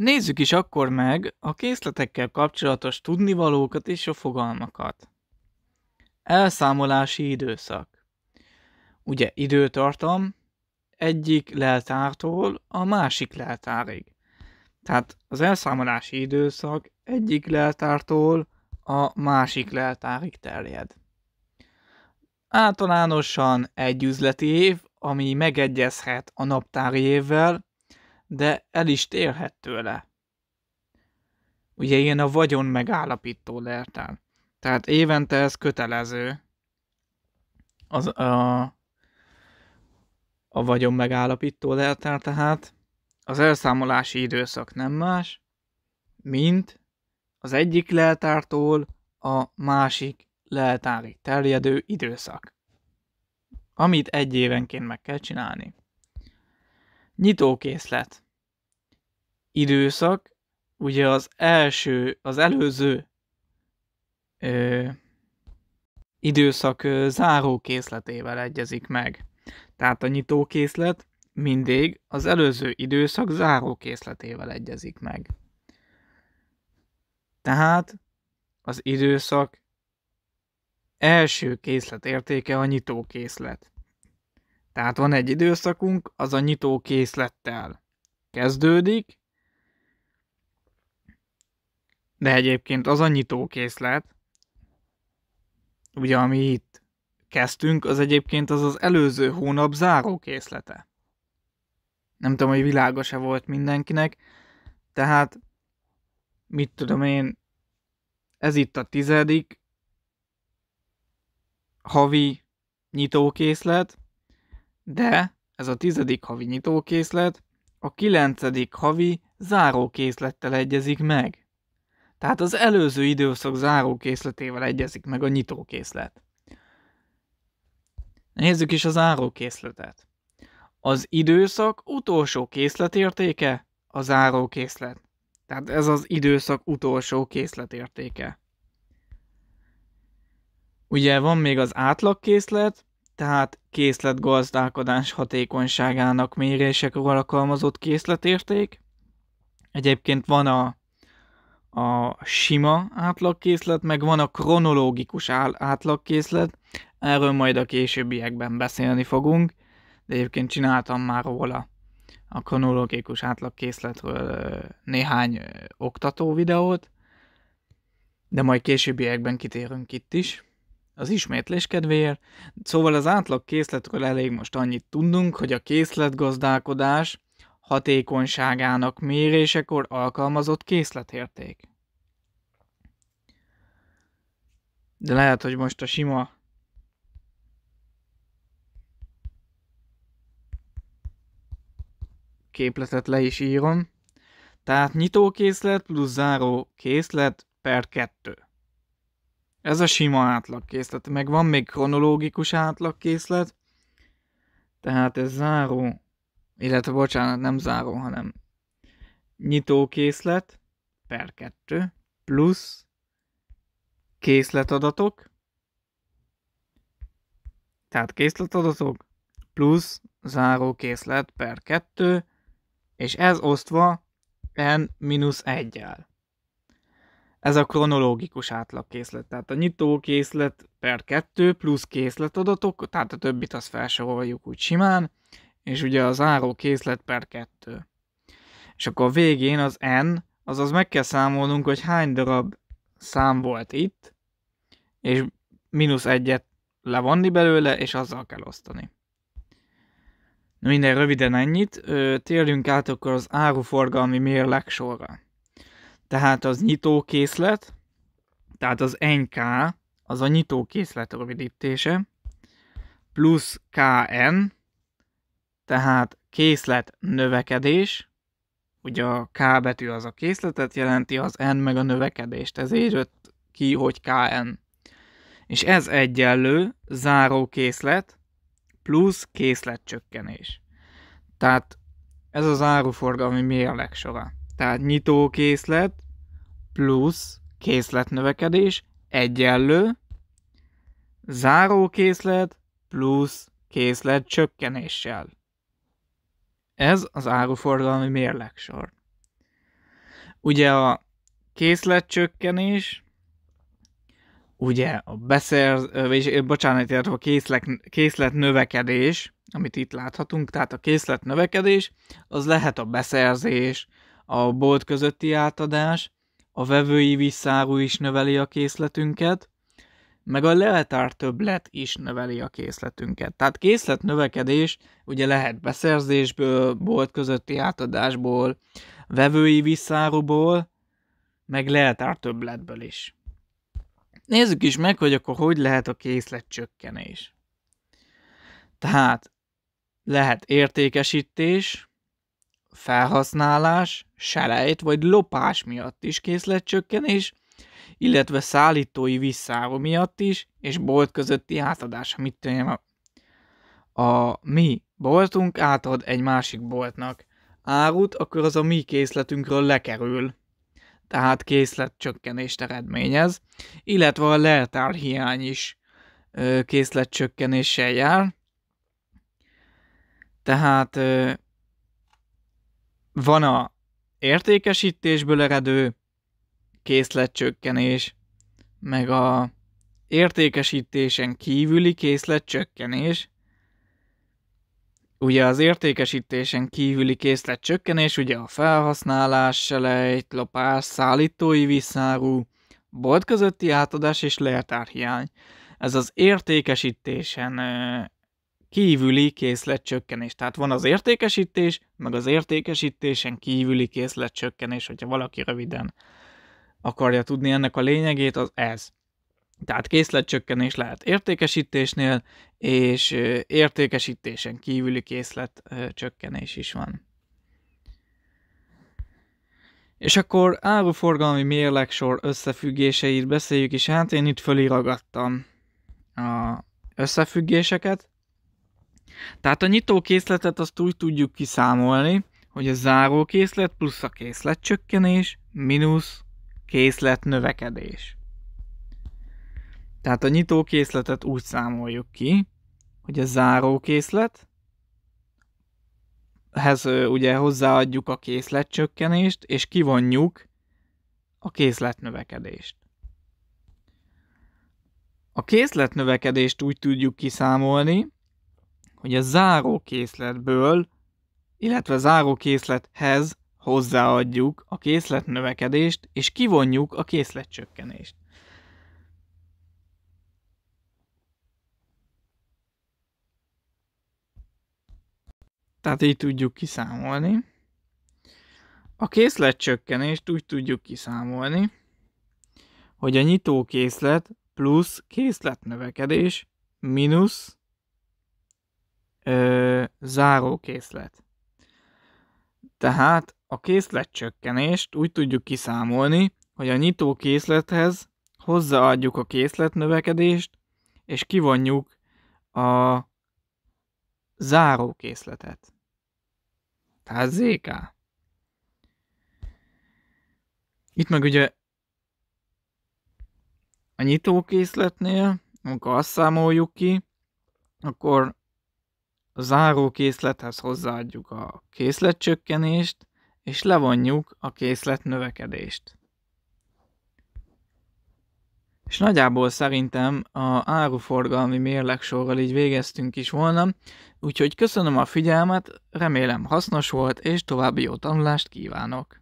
Nézzük is akkor meg a készletekkel kapcsolatos tudnivalókat és a fogalmakat. Elszámolási időszak. Ugye időtartam egyik leltártól a másik leltárig. Tehát az elszámolási időszak egyik leltártól a másik leltárig terjed. Általánosan egy üzleti év, ami megegyezhet a naptári évvel, de el is térhet tőle. Ugye ilyen a vagyon megállapító lertán. Tehát évente ez kötelező. Az, a, a vagyon megállapító lertál tehát. Az elszámolási időszak nem más, mint az egyik leltártól a másik leltárig terjedő időszak, amit egy évenként meg kell csinálni nyitókészlet időszak, ugye az első, az előző ö, időszak ö, zárókészletével egyezik meg. Tehát a nyitókészlet mindig az előző időszak zárókészletével egyezik meg. Tehát az időszak első készlet értéke a nyitókészlet. Tehát van egy időszakunk, az a nyitó készlettel kezdődik, de egyébként az a nyitó készlet, ugye ami itt kezdtünk, az egyébként az az előző hónap záró készlete. Nem tudom, hogy világos-e volt mindenkinek, tehát mit tudom én, ez itt a tizedik havi nyitókészlet, de ez a tizedik havi nyitókészlet a kilencedik havi zárókészlettel egyezik meg. Tehát az előző időszak zárókészletével egyezik meg a nyitókészlet. Nézzük is a zárókészletet. Az időszak utolsó készletértéke a zárókészlet. Tehát ez az időszak utolsó készletértéke. Ugye van még az átlagkészlet, tehát készletgazdálkodás hatékonyságának mérésekor alkalmazott készletérték. Egyébként van a, a sima átlagkészlet, meg van a kronológikus átlagkészlet, erről majd a későbbiekben beszélni fogunk, de egyébként csináltam már róla a kronológikus átlagkészletről néhány oktató videót, de majd későbbiekben kitérünk itt is az ismétlés kedvéért. Szóval az átlag készletről elég most annyit tudnunk, hogy a készletgazdálkodás hatékonyságának mérésekor alkalmazott készletérték. De lehet, hogy most a sima képletet le is írom. Tehát nyitókészlet plusz záró készlet per 2. Ez a sima átlagkészlet, meg van még kronológikus átlagkészlet, tehát ez záró, illetve bocsánat, nem záró, hanem nyitókészlet per 2 plusz készletadatok, tehát készletadatok plusz záró készlet per 2, és ez osztva n-1-el ez a kronológikus átlagkészlet. Tehát a nyitókészlet per 2 plusz készletadatok, tehát a többit azt felsoroljuk úgy simán, és ugye az záró készlet per 2. És akkor a végén az N, azaz meg kell számolnunk, hogy hány darab szám volt itt, és mínusz egyet levonni belőle, és azzal kell osztani. Minden röviden ennyit, térjünk át akkor az áruforgalmi mérleg sorra tehát az nyitókészlet, tehát az NK, az a nyitókészlet rövidítése, plusz KN, tehát készlet növekedés, ugye a K betű az a készletet jelenti, az N meg a növekedést, ezért jött ki, hogy KN. És ez egyenlő zárókészlet plusz készletcsökkenés. Tehát ez az áruforgalmi mérleg során. Tehát nyitókészlet plusz készletnövekedés egyenlő zárókészlet plusz készlet csökkenéssel. Ez az áruforgalmi mérlegsor. Ugye a készletcsökkenés, ugye a beszerz, és eh, bocsánat, illetve a készlet, készlet növekedés, amit itt láthatunk, tehát a készlet növekedés, az lehet a beszerzés, a bolt közötti átadás, a vevői visszáru is növeli a készletünket, meg a leltár többlet is növeli a készletünket. Tehát készlet növekedés ugye lehet beszerzésből, bolt közötti átadásból, vevői visszáruból, meg leltár többletből is. Nézzük is meg, hogy akkor hogy lehet a készlet csökkenés. Tehát lehet értékesítés, felhasználás, selejt vagy lopás miatt is készletcsökkenés, illetve szállítói visszáró miatt is, és bolt közötti átadás, amit tudom, a mi boltunk átad egy másik boltnak árut, akkor az a mi készletünkről lekerül, tehát készletcsökkenést eredményez, illetve a leltár hiány is készletcsökkenéssel jár, tehát van a értékesítésből eredő készletcsökkenés, meg a értékesítésen kívüli készletcsökkenés. Ugye az értékesítésen kívüli készletcsökkenés, ugye a felhasználás, selejt, lopás, szállítói visszárú, bolt közötti átadás és leltárhiány. Ez az értékesítésen kívüli készletcsökkenés. Tehát van az értékesítés, meg az értékesítésen kívüli készletcsökkenés, hogyha valaki röviden akarja tudni ennek a lényegét, az ez. Tehát készletcsökkenés lehet értékesítésnél, és értékesítésen kívüli készletcsökkenés is van. És akkor áruforgalmi mérlegsor összefüggéseit beszéljük is, hát én itt föliragadtam a összefüggéseket, tehát a nyitó készletet azt úgy tudjuk kiszámolni, hogy a záró készlet plusz a készletcsökkenés, mínusz készlet növekedés. Tehát a készletet úgy számoljuk ki, hogy a készlet, ehhez ugye hozzáadjuk a készletcsökkenést, és kivonjuk a készletnövekedést. A készletnövekedést úgy tudjuk kiszámolni, hogy a zárókészletből, illetve a zárókészlethez hozzáadjuk a készlet növekedést, és kivonjuk a készlet csökkenést. Tehát így tudjuk kiszámolni. A készletcsökkenést úgy tudjuk kiszámolni, hogy a nyitó készlet plusz készletnövekedés mínusz ö, készlet. Tehát a készletcsökkenést úgy tudjuk kiszámolni, hogy a nyitó készlethez hozzáadjuk a készletnövekedést, és kivonjuk a készletet. Tehát ZK. Itt meg ugye a nyitókészletnél, amikor azt számoljuk ki, akkor a záró készlethez hozzáadjuk a készletcsökkenést, és levonjuk a készlet növekedést. És nagyjából szerintem a áruforgalmi mérlegsorral így végeztünk is volna, úgyhogy köszönöm a figyelmet, remélem hasznos volt, és további jó tanulást kívánok!